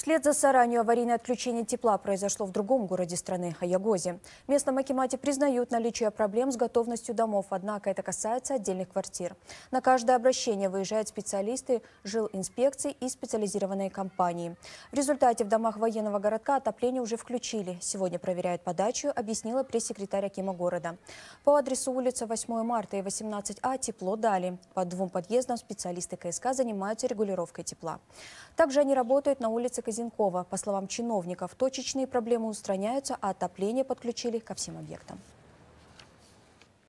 Вслед за Саранью аварийное отключение тепла произошло в другом городе страны – Хаягозе. В местном Акимате признают наличие проблем с готовностью домов, однако это касается отдельных квартир. На каждое обращение выезжают специалисты, жил.инспекции и специализированные компании. В результате в домах военного городка отопление уже включили. Сегодня проверяют подачу, объяснила пресс-секретарь Акима города. По адресу улица 8 марта и 18А тепло дали. По двум подъездам специалисты КСК занимаются регулировкой тепла. Также они работают на улице Казенкова. По словам чиновников, точечные проблемы устраняются, а отопление подключили ко всем объектам.